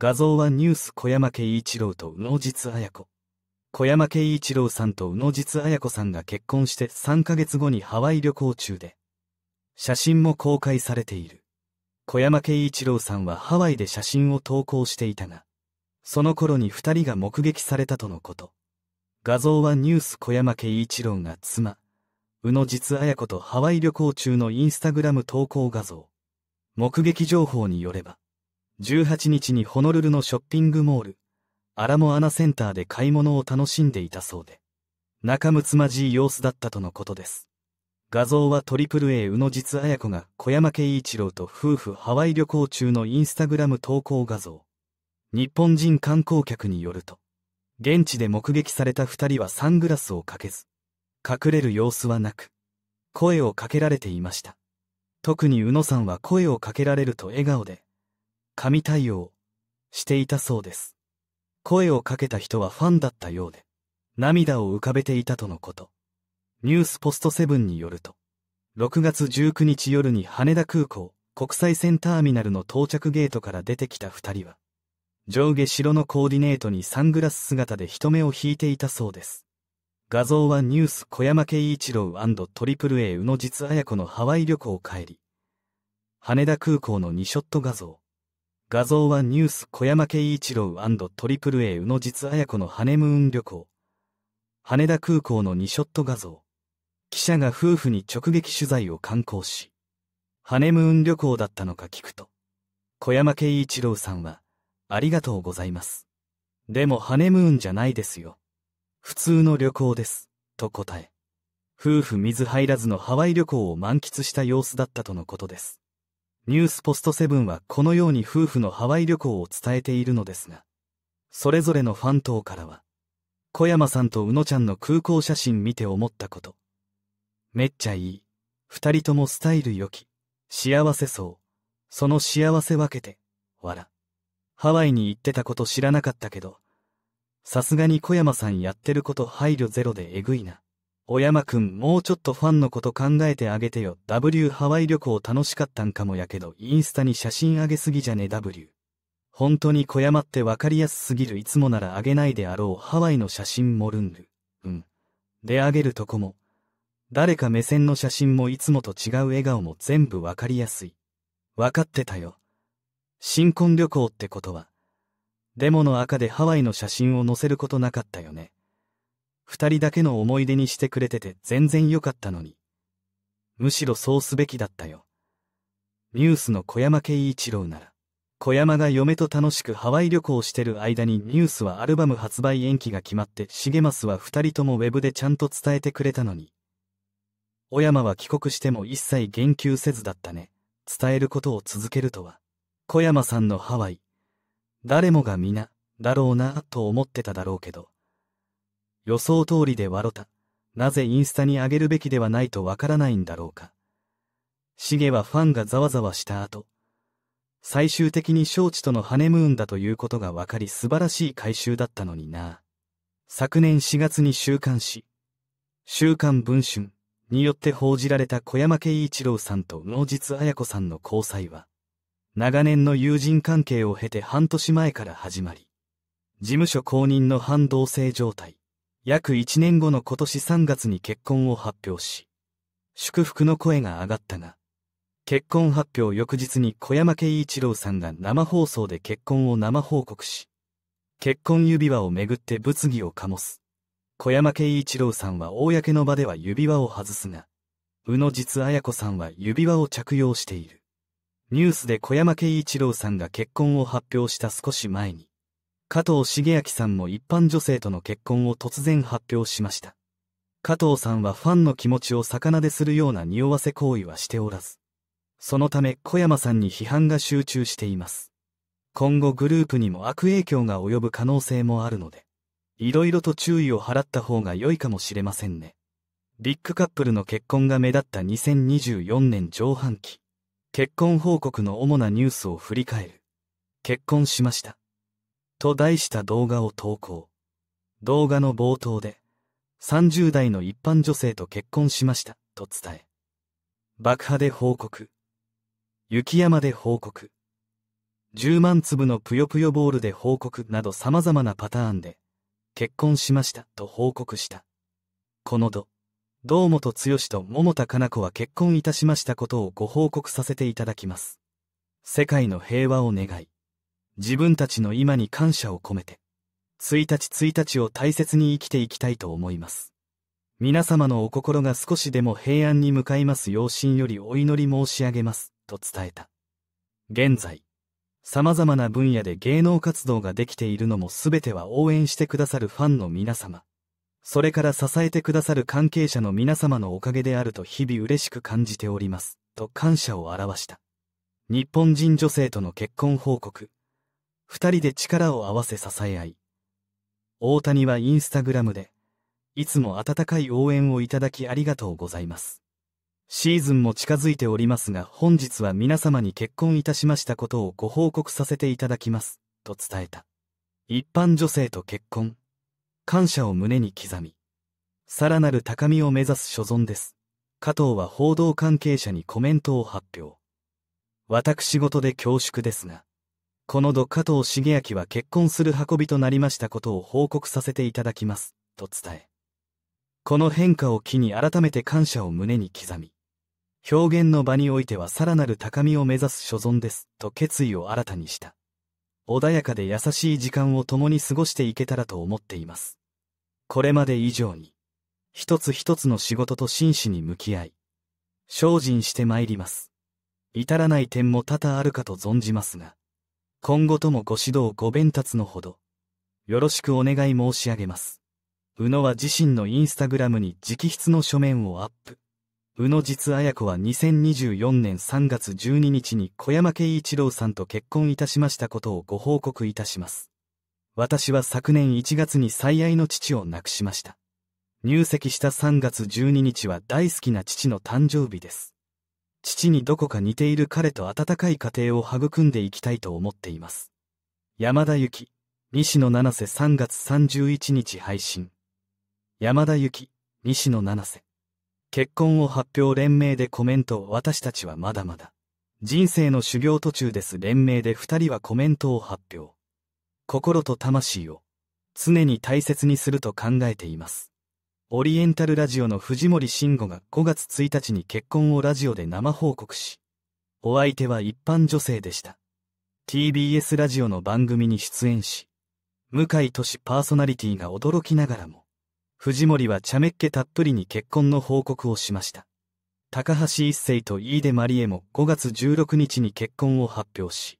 画像はニュース小山家一郎と宇野実綾子。小山家一郎さんと宇野実綾子さんが結婚して3ヶ月後にハワイ旅行中で、写真も公開されている。小山家一郎さんはハワイで写真を投稿していたが、その頃に二人が目撃されたとのこと。画像はニュース小山家一郎が妻、宇野実綾子とハワイ旅行中のインスタグラム投稿画像。目撃情報によれば、18日にホノルルのショッピングモール、アラモアナセンターで買い物を楽しんでいたそうで、仲睦まじい様子だったとのことです。画像は AAA 宇野実彩子が小山家一郎と夫婦ハワイ旅行中のインスタグラム投稿画像。日本人観光客によると、現地で目撃された二人はサングラスをかけず、隠れる様子はなく、声をかけられていました。特に宇野さんは声をかけられると笑顔で、神対応していたそうです。声をかけた人はファンだったようで、涙を浮かべていたとのこと。ニュースポストセブンによると、6月19日夜に羽田空港国際線ターミナルの到着ゲートから出てきた2人は、上下白のコーディネートにサングラス姿で人目を引いていたそうです。画像はニュース小山慶一郎 &AAA 宇野実綾子のハワイ旅行帰り。羽田空港の2ショット画像。画像はニュース小山慶一郎トリプル a 宇野実綾子のハネムーン旅行。羽田空港の2ショット画像。記者が夫婦に直撃取材を刊行し、ハネムーン旅行だったのか聞くと、小山慶一郎さんは、ありがとうございます。でもハネムーンじゃないですよ。普通の旅行です、と答え、夫婦水入らずのハワイ旅行を満喫した様子だったとのことです。ニュースポストセブンはこのように夫婦のハワイ旅行を伝えているのですが、それぞれのファン等からは、小山さんとうのちゃんの空港写真見て思ったこと。めっちゃいい。二人ともスタイル良き。幸せそう。その幸せ分けて、わら。ハワイに行ってたこと知らなかったけど、さすがに小山さんやってること配慮ゼロでえぐいな。小山くんもうちょっとファンのこと考えてあげてよ。W ハワイ旅行楽しかったんかもやけど、インスタに写真あげすぎじゃね W。本当に小山ってわかりやすすぎる。いつもならあげないであろう。ハワイの写真もるんる。うん。であげるとこも。誰か目線の写真もいつもと違う笑顔も全部わかりやすい。わかってたよ。新婚旅行ってことは。デモの赤でハワイの写真を載せることなかったよね。二人だけの思い出にしてくれてて全然良かったのに。むしろそうすべきだったよ。ニュースの小山慶一郎なら、小山が嫁と楽しくハワイ旅行してる間にニュースはアルバム発売延期が決まって、重スは二人ともウェブでちゃんと伝えてくれたのに。小山は帰国しても一切言及せずだったね。伝えることを続けるとは。小山さんのハワイ。誰もが皆、だろうな、と思ってただろうけど。予想通りで笑た。なぜインスタに上げるべきではないとわからないんだろうか。シゲはファンがざわざわした後、最終的に招致とのハネムーンだということが分かり素晴らしい回収だったのにな。昨年4月に週刊誌、週刊文春によって報じられた小山家一郎さんと能実綾子さんの交際は、長年の友人関係を経て半年前から始まり、事務所公認の半同棲状態。約1年後の今年3月に結婚を発表し、祝福の声が上がったが、結婚発表翌日に小山慶一郎さんが生放送で結婚を生報告し、結婚指輪をめぐって物議を醸す。小山慶一郎さんは公の場では指輪を外すが、宇野実綾子さんは指輪を着用している。ニュースで小山慶一郎さんが結婚を発表した少し前に、加藤茂明さんも一般女性との結婚を突然発表しました。加藤さんはファンの気持ちを逆なでするような匂わせ行為はしておらず、そのため小山さんに批判が集中しています。今後グループにも悪影響が及ぶ可能性もあるので、いろいろと注意を払った方が良いかもしれませんね。ビッグカップルの結婚が目立った2024年上半期。結婚報告の主なニュースを振り返る。結婚しました。と題した動画を投稿。動画の冒頭で、30代の一般女性と結婚しました、と伝え。爆破で報告。雪山で報告。10万粒のぷよぷよボールで報告など様々なパターンで、結婚しました、と報告した。この度、堂本剛と桃田かな子は結婚いたしましたことをご報告させていただきます。世界の平和を願い。自分たちの今に感謝を込めて、1日1日を大切に生きていきたいと思います。皆様のお心が少しでも平安に向かいます養親よりお祈り申し上げます、と伝えた。現在、様々な分野で芸能活動ができているのも全ては応援してくださるファンの皆様、それから支えてくださる関係者の皆様のおかげであると日々嬉しく感じております、と感謝を表した。日本人女性との結婚報告、二人で力を合わせ支え合い、大谷はインスタグラムで、いつも温かい応援をいただきありがとうございます。シーズンも近づいておりますが本日は皆様に結婚いたしましたことをご報告させていただきます、と伝えた。一般女性と結婚、感謝を胸に刻み、さらなる高みを目指す所存です。加藤は報道関係者にコメントを発表。私事で恐縮ですが、この度加藤茂明は結婚する運びとなりましたことを報告させていただきます、と伝え、この変化を機に改めて感謝を胸に刻み、表現の場においてはさらなる高みを目指す所存です、と決意を新たにした。穏やかで優しい時間を共に過ごしていけたらと思っています。これまで以上に、一つ一つの仕事と真摯に向き合い、精進して参ります。至らない点も多々あるかと存じますが、今後ともご指導ご鞭達のほど、よろしくお願い申し上げます。宇野は自身のインスタグラムに直筆の書面をアップ。宇野実綾子は2024年3月12日に小山慶一郎さんと結婚いたしましたことをご報告いたします。私は昨年1月に最愛の父を亡くしました。入籍した3月12日は大好きな父の誕生日です。父にどこか似ている彼と温かい家庭を育んでいきたいと思っています。山田由紀、西野七瀬3月31日配信。山田由紀、西野七瀬。結婚を発表連名でコメント私たちはまだまだ。人生の修行途中です連名で二人はコメントを発表。心と魂を常に大切にすると考えています。オリエンタルラジオの藤森慎吾が5月1日に結婚をラジオで生報告し、お相手は一般女性でした。TBS ラジオの番組に出演し、向井俊パーソナリティが驚きながらも、藤森は茶目っ気たっぷりに結婚の報告をしました。高橋一生と飯出まりえも5月16日に結婚を発表し、